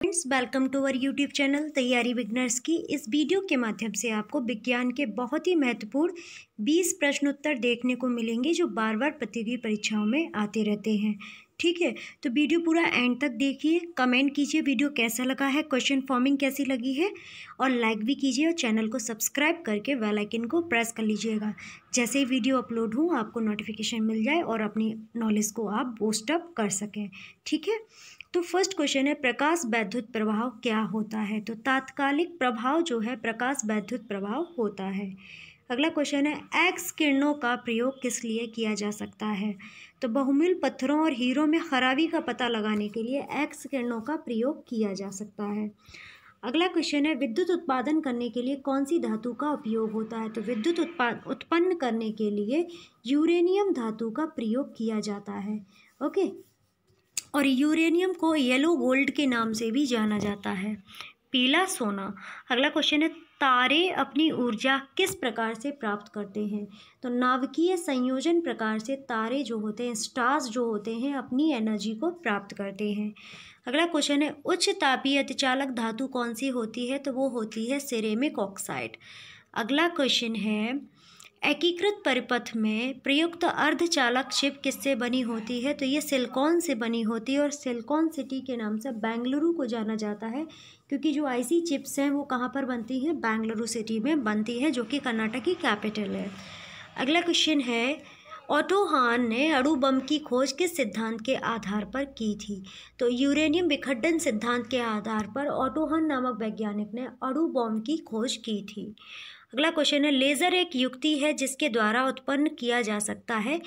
friends welcome to our YouTube channel तैयारी winners की इस वीडियो के माध्यम से आपको विज्ञान के बहुत ही महत्वपूर्ण 20 प्रश्नोत्तर देखने को मिलेंगे जो बार बार प्रतियोगी परीक्षाओं में आते रहते हैं ठीक है तो वीडियो पूरा एंड तक देखिए कमेंट कीजिए वीडियो कैसा लगा है क्वेश्चन फॉर्मिंग कैसी लगी है और लाइक भी कीजिए और चैनल को सब्सक्राइब करके वेल आइकन को प्रेस कर लीजिएगा जैसे ही वीडियो अपलोड हो आपको नोटिफिकेशन मिल जाए और अपनी नॉलेज को आप बूस्टअप कर सकें ठीक है तो फर्स्ट क्वेश्चन है प्रकाश वैद्युत प्रभाव क्या होता है तो तात्कालिक प्रभाव जो है प्रकाश वैद्युत प्रभाव होता है अगला क्वेश्चन है एक्स किरणों का प्रयोग किस लिए किया जा सकता है तो बहुमूल्य पत्थरों और हीरों में खराबी का पता लगाने के लिए एक्स किरणों का प्रयोग किया जा सकता है अगला क्वेश्चन है विद्युत उत्पादन करने के लिए कौन सी धातु का उपयोग होता है तो विद्युत उत्पाद उत्पन्न करने के लिए यूरेनियम धातु का प्रयोग किया जाता है ओके और यूरेनियम को येलो गोल्ड के नाम से भी जाना जाता है पीला सोना अगला क्वेश्चन है तारे अपनी ऊर्जा किस प्रकार से प्राप्त करते हैं तो नाभिकीय संयोजन प्रकार से तारे जो होते हैं स्टार्स जो होते हैं अपनी एनर्जी को प्राप्त करते हैं अगला क्वेश्चन है उच्च तापीय अतिचालक धातु कौन सी होती है तो वो होती है सिरेमिक ऑक्साइड अगला क्वेश्चन है एकीकृत परिपथ में प्रयुक्त अर्धचालक चिप किससे बनी होती है तो ये सिलकॉन से बनी होती है और सिलकॉन सिटी के नाम से बेंगलुरु को जाना जाता है क्योंकि जो आईसी चिप्स हैं वो कहाँ पर बनती हैं बेंगलुरु सिटी में बनती है जो कि कर्नाटक की कैपिटल है अगला क्वेश्चन है ऑटोहान ने अणु बम की खोज किस सिद्धांत के आधार पर की थी तो यूरेनियम विखंडन सिद्धांत के आधार पर ऑटोहान नामक वैज्ञानिक ने अणु बम की खोज की थी अगला क्वेश्चन है लेज़र एक युक्ति है जिसके द्वारा उत्पन्न किया जा सकता है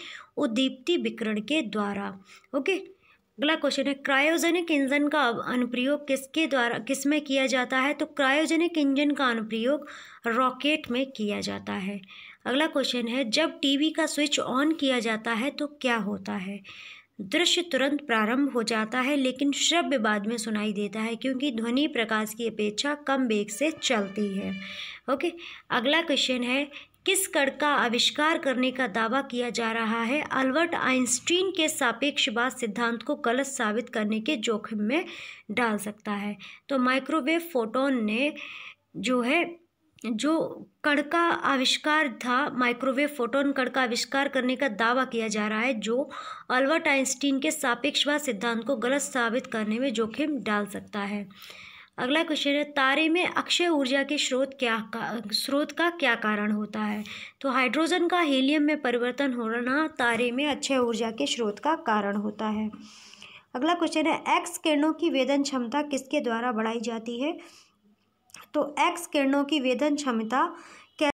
उद्दीप्ति विकरण के द्वारा ओके अगला क्वेश्चन है क्रायोजेनिक इंजन का अनुप्रयोग किसके द्वारा किस में किया जाता है तो क्रायोजेनिक इंजन का अनुप्रयोग रॉकेट में किया जाता है अगला क्वेश्चन है जब टीवी का स्विच ऑन किया जाता है तो क्या होता है दृश्य तुरंत प्रारंभ हो जाता है लेकिन श्रव्य बाद में सुनाई देता है क्योंकि ध्वनि प्रकाश की अपेक्षा कम वेग से चलती है ओके अगला क्वेश्चन है किस कण का आविष्कार करने का दावा किया जा रहा है अल्बर्ट आइंस्टीन के सापेक्षवाद सिद्धांत को गलत साबित करने के जोखिम में डाल सकता है तो माइक्रोवेव फोटोन ने जो है जो कण का आविष्कार था माइक्रोवेव फोटोन कण का आविष्कार करने का दावा किया जा रहा है जो अल्बर्ट आइंस्टीन के सापेक्षवाद सिद्धांत को गलत साबित करने में जोखिम डाल सकता है अगला क्वेश्चन है तारे में अक्षय ऊर्जा के स्रोत क्या का स्रोत का क्या कारण होता है तो हाइड्रोजन का हीलियम में परिवर्तन होना तारे में अक्षय ऊर्जा के स्रोत का कारण होता है अगला क्वेश्चन है एक्स किरणों की वेदन क्षमता किसके द्वारा बढ़ाई जाती है तो एक्स किरणों की वेधन क्षमता